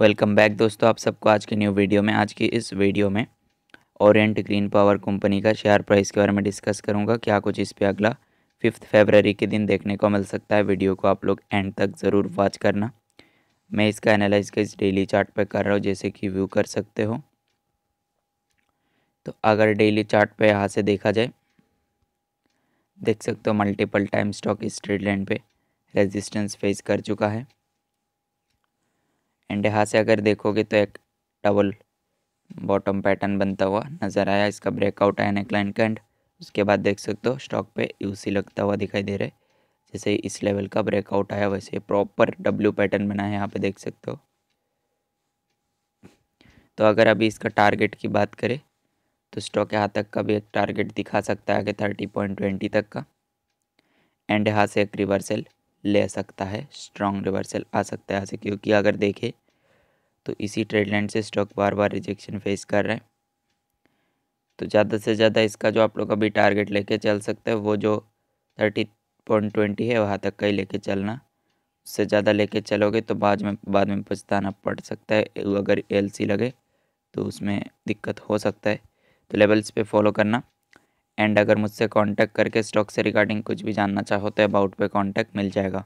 welcome back दोस्तों आप सबको आज के न्यू वीडियो में आज की इस वीडियो में ओरिएंट ग्रीन पावर कंपनी का शेयर प्राइस के बारे में डिस्कस करूंगा क्या कुछ इस पे अगला फिफ्थ फेबररी के दिन देखने को मिल सकता है वीडियो को आप लोग एंड तक ज़रूर वॉच करना मैं इसका एनालाइज इस डेली चार्ट पर कर रहा हूँ जैसे कि व्यू कर सकते हो तो अगर डेली चार्ट पर यहाँ से देखा जाए देख सकते हो मल्टीपल टाइम स्टॉक इस ट्रेड लाइन पर रेजिस्टेंस फेस कर चुका है एंड यहाँ से अगर देखोगे तो एक डबल बॉटम पैटर्न बनता हुआ नज़र आया इसका ब्रेकआउट आया नेकलाइन का एंड उसके बाद देख सकते हो स्टॉक पे यूसी लगता हुआ दिखाई दे रहा है जैसे इस लेवल का ब्रेकआउट आया वैसे प्रॉपर डब्ल्यू पैटर्न बना है यहाँ पे देख सकते हो तो अगर अभी इसका टारगेट की बात करें तो स्टॉक यहाँ तक का भी एक टारगेट दिखा सकता है आगे थर्टी पॉइंट ट्वेंटी तक का एंड यहाँ से एक रिवर्सल ले सकता है स्ट्रॉन्ग रिवर्सल आ सकता है यहाँ से क्योंकि अगर देखें तो इसी ट्रेड लाइन से स्टॉक बार बार रिजेक्शन फेस कर रहे हैं तो ज़्यादा से ज़्यादा इसका जो आप लोग अभी टारगेट लेके चल सकते हैं वो जो थर्टी पॉइंट ट्वेंटी है वहाँ तक का ही लेके चलना उससे ज़्यादा लेके चलोगे तो बाद में बाद में पछताना पड़ सकता है अगर एलसी लगे तो उसमें दिक्कत हो सकता है तो लेवल्स पे फॉलो करना एंड अगर मुझसे कांटेक्ट करके स्टॉक से रिगार्डिंग कुछ भी जानना चाहो तो अबाउट पे कांटेक्ट मिल जाएगा